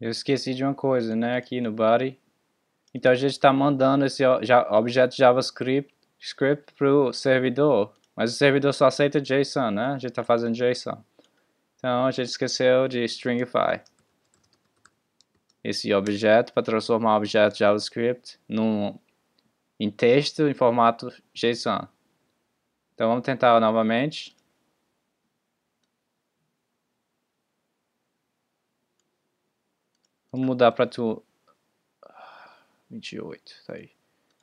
Eu esqueci de uma coisa, né? Aqui no body. Então a gente está mandando esse objeto JavaScript script para o servidor. Mas o servidor só aceita JSON, né? A gente está fazendo JSON. Então a gente esqueceu de stringify esse objeto para transformar o objeto JavaScript num, em texto em formato JSON. Então vamos tentar novamente. Vamos mudar para tu... 28, ah, tá aí.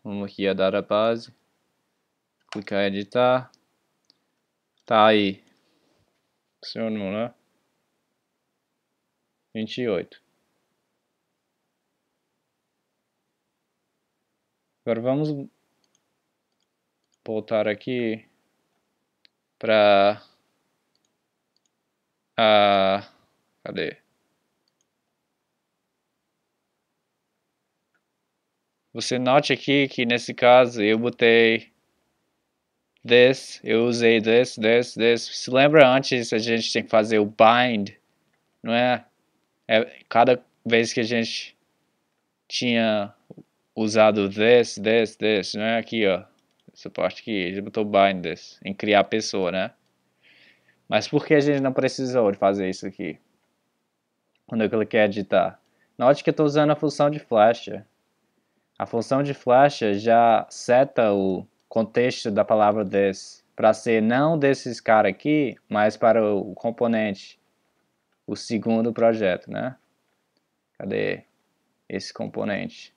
Vamos aqui a dar a base. Clicar em editar. Tá aí. Funcionou, né? 28. Agora vamos voltar aqui para a... Cadê? Você note aqui que nesse caso eu botei this, eu usei this, this, this. Se lembra antes a gente tem que fazer o bind, não é? é cada vez que a gente tinha usado this, this, this, não é? Aqui, ó. Essa parte aqui, gente botou bind this, em criar pessoa, né? Mas por que a gente não precisou de fazer isso aqui? Quando eu cliquei editar. Note que eu estou usando a função de flash. A função de flecha já seta o contexto da palavra this para ser não desses caras aqui, mas para o componente, o segundo projeto, né? Cadê esse componente?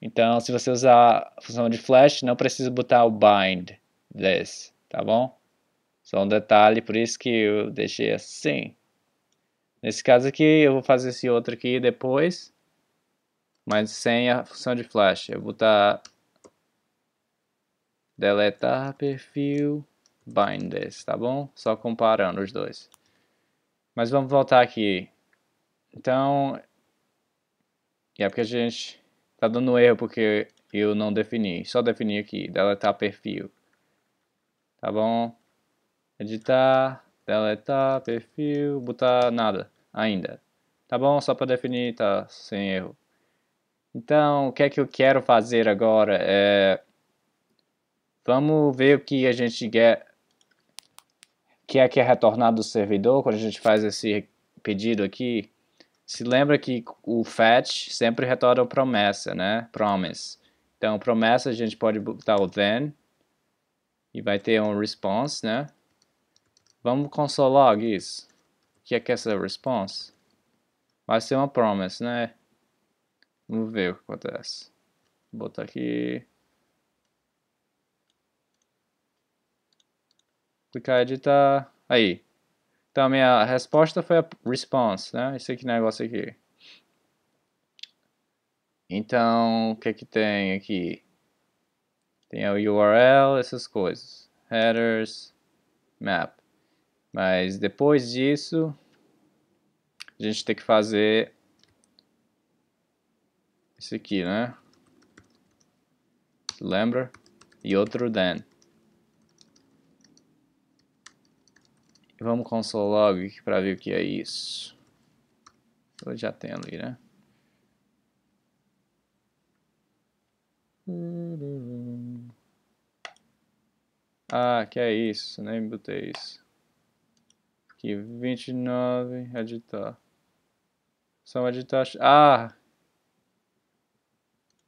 Então, se você usar a função de flash, não precisa botar o bind this, tá bom? Só um detalhe, por isso que eu deixei assim. Nesse caso aqui, eu vou fazer esse outro aqui depois mas sem a função de flash. Eu vou botar tá deletar perfil binders, tá bom? Só comparando os dois. Mas vamos voltar aqui. Então, é porque a gente tá dando erro porque eu não defini. Só defini aqui, deletar perfil. Tá bom? Editar, deletar perfil, botar nada ainda. Tá bom? Só para definir, tá sem erro. Então, o que é que eu quero fazer agora? É... Vamos ver o que a gente quer que é que é retornado do servidor quando a gente faz esse pedido aqui. Se lembra que o fetch sempre retorna promessa, né? Promise. Então, promessa a gente pode botar o then e vai ter um response, né? Vamos log isso. O que é que é essa response? Vai ser uma promise, né? Vamos ver o que acontece. Vou botar aqui. Clicar editar. Aí. Então a minha resposta foi a response, né? Esse aqui negócio aqui. Então, o que é que tem aqui? Tem o URL, essas coisas. Headers, map. Mas depois disso, a gente tem que fazer isso aqui, né? Lembra? E outro then. vamos console log para ver o que é isso. Eu já tem ali, né? Ah, que é isso, nem botei isso. Aqui, 29, editar. São editar. Ah!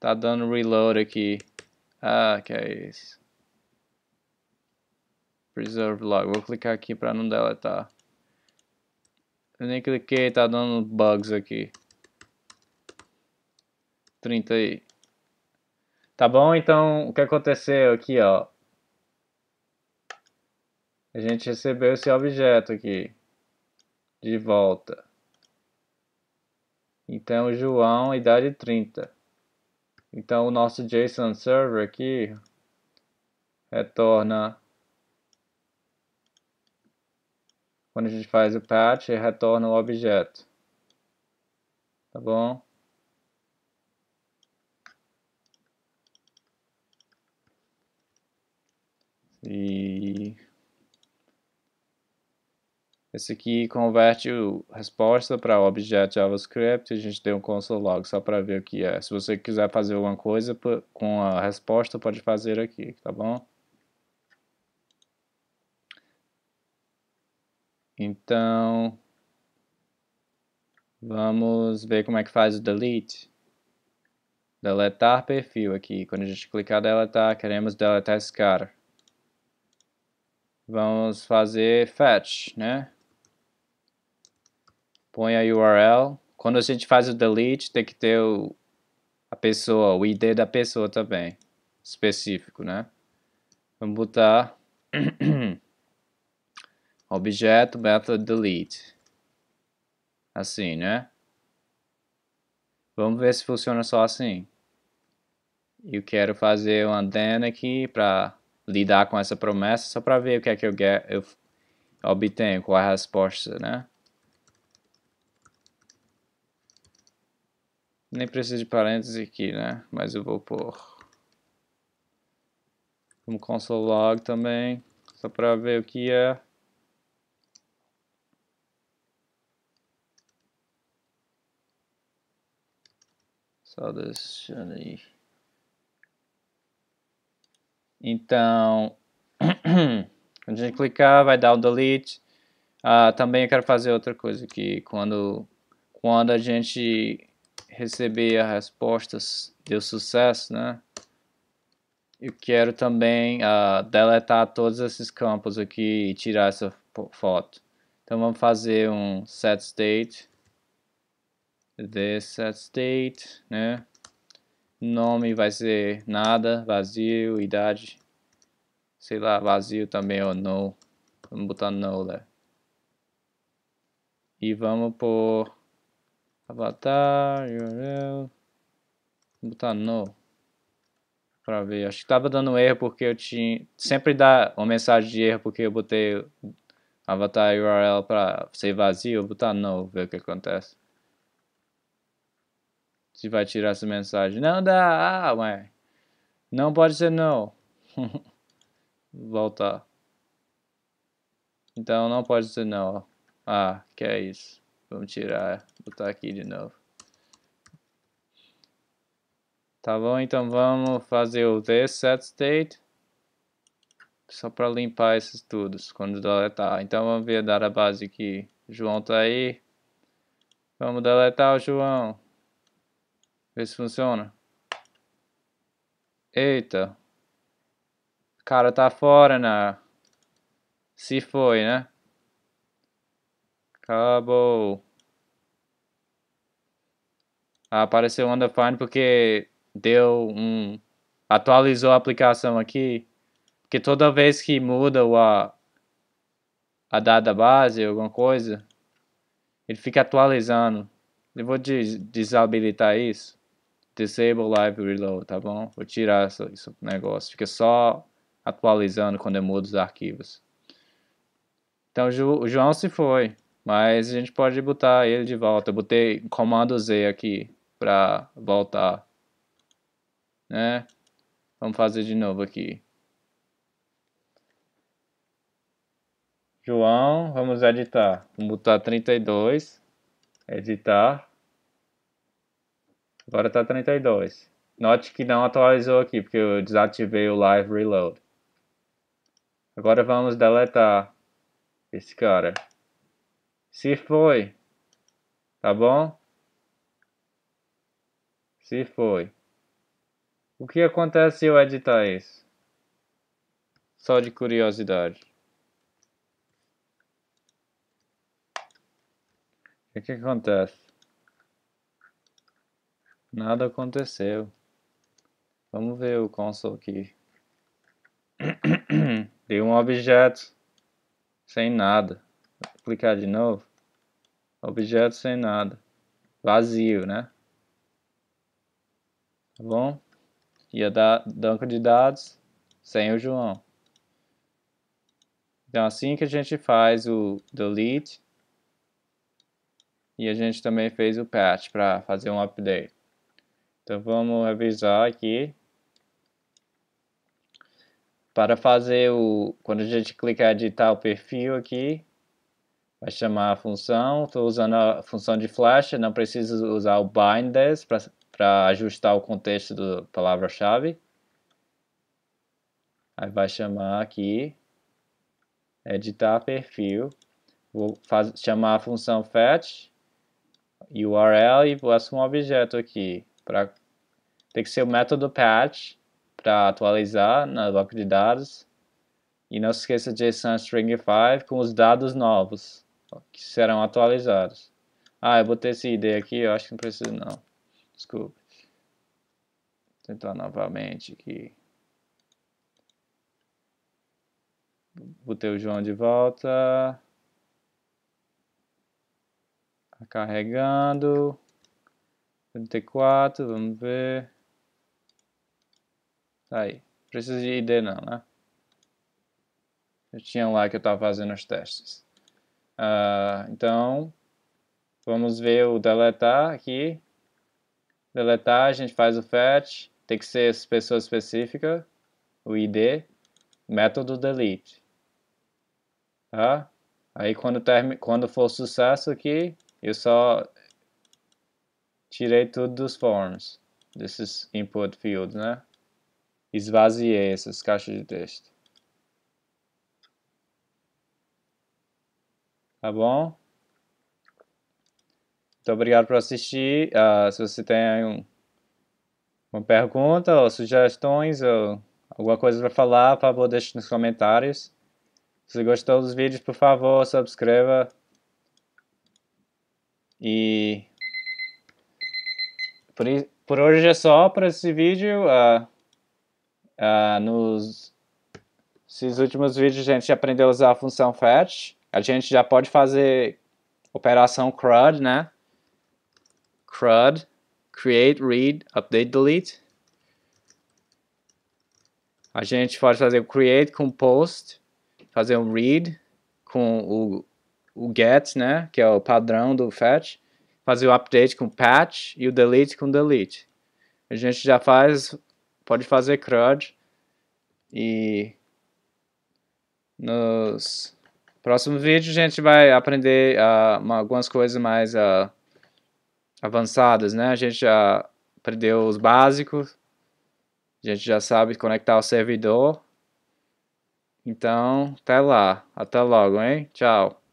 Tá dando reload aqui. Ah, que é isso. Preserve log. Vou clicar aqui para não deletar. Eu nem cliquei, tá dando bugs aqui. 30 aí. Tá bom? Então, o que aconteceu aqui, ó. A gente recebeu esse objeto aqui. De volta. Então, João, idade 30. Então o nosso JSON server aqui retorna quando a gente faz o patch, retorna o objeto. Tá bom? E esse aqui converte a resposta para objeto JavaScript. A gente tem um console log só para ver o que é. Se você quiser fazer alguma coisa com a resposta, pode fazer aqui, tá bom? Então, vamos ver como é que faz o delete. Deletar perfil aqui. Quando a gente clicar deletar, queremos deletar esse cara. Vamos fazer fetch, né? põe a URL. Quando a gente faz o delete, tem que ter o, a pessoa, o ID da pessoa também, específico, né? Vamos botar objeto method delete. Assim, né? Vamos ver se funciona só assim. Eu quero fazer uma then aqui para lidar com essa promessa, só para ver o que é que eu, get, eu obtenho, qual é a resposta, né? Nem precisa de parênteses aqui, né? Mas eu vou pôr como console log também, só para ver o que é. Só deixando aí. Então, quando a gente clicar, vai dar o delete. Ah, também eu quero fazer outra coisa aqui. Quando, quando a gente receber as respostas deu sucesso, né? Eu quero também uh, deletar todos esses campos aqui e tirar essa foto. Então vamos fazer um set state, this set state, né? Nome vai ser nada, vazio, idade, sei lá, vazio também ou no. Vamos botar no, né? E vamos por Avatar, URL. Vou botar no. Pra ver. Acho que tava dando erro porque eu tinha. Sempre dá uma mensagem de erro porque eu botei avatar URL pra ser vazio. Vou botar no, ver o que acontece. Se vai tirar essa mensagem. Não dá! Ah, ué. Não pode ser não. Voltar. Então não pode ser não. Ah, que é isso. Vamos tirar botar aqui de novo. Tá bom, então vamos fazer o this set state só para limpar esses todos quando deletar. Então vamos ver a database aqui. João tá aí. Vamos deletar o João. Ver se funciona. Eita. O cara tá fora na. Se foi, né? Acabou apareceu o undefined porque deu um atualizou a aplicação aqui, porque toda vez que muda o a a data base alguma coisa, ele fica atualizando. Eu vou des desabilitar isso. Disable Live Reload, tá bom? Vou tirar esse, esse negócio. Fica só atualizando quando eu mudo os arquivos. Então o João se foi, mas a gente pode botar ele de volta. Eu botei comando Z aqui para voltar, né? Vamos fazer de novo aqui. João, vamos editar. Vamos botar 32. Editar. Agora está 32. Note que não atualizou aqui, porque eu desativei o Live Reload. Agora vamos deletar esse cara. Se foi. Tá bom? Se foi. O que acontece se é eu editar isso? Só de curiosidade. O que, é que acontece? Nada aconteceu. Vamos ver o console aqui. Dei um objeto sem nada. Vou clicar de novo. Objeto sem nada. Vazio, né? tá bom? e a banca de dados sem o João. Então assim que a gente faz o delete e a gente também fez o patch para fazer um update. Então vamos revisar aqui. Para fazer o... Quando a gente clicar editar o perfil aqui, vai chamar a função. Estou usando a função de flash não preciso usar o binders para ajustar o contexto da palavra-chave. Aí vai chamar aqui, editar perfil. Vou chamar a função fetch, URL e passo um objeto aqui. Pra, tem que ser o método patch para atualizar na né, banco de dados. E não se esqueça de JSON 5 com os dados novos que serão atualizados. Ah, eu botei esse ID aqui, eu acho que não preciso não desculpe. Tentar novamente aqui. Botei o João de volta. Tá carregando. 34, vamos ver. Tá aí. Precisa de ID não, né? Eu tinha lá que eu estava fazendo os testes. Uh, então, vamos ver o deletar aqui deletar, a gente faz o fetch, tem que ser essa pessoa específica, o id, método delete. Tá? Aí quando, term... quando for sucesso aqui, eu só tirei tudo dos forms, desses input fields, né? Esvaziei essas caixas de texto. Tá bom? Muito obrigado por assistir. Uh, se você tem um, uma pergunta ou sugestões ou alguma coisa para falar, por favor, deixe nos comentários. Se gostou dos vídeos, por favor, subscreva. E por, por hoje é só para esse vídeo. Uh, uh, nos esses últimos vídeos a gente aprendeu a usar a função fetch. A gente já pode fazer operação CRUD, né? crud create, read, update, delete. A gente pode fazer o create com post, fazer um read com o, o get, né, que é o padrão do fetch, fazer o update com patch e o delete com delete. A gente já faz, pode fazer CRUD e nos próximos vídeos a gente vai aprender uh, algumas coisas mais uh, avançadas, né? A gente já aprendeu os básicos, a gente já sabe conectar o servidor. Então, até lá. Até logo, hein? Tchau.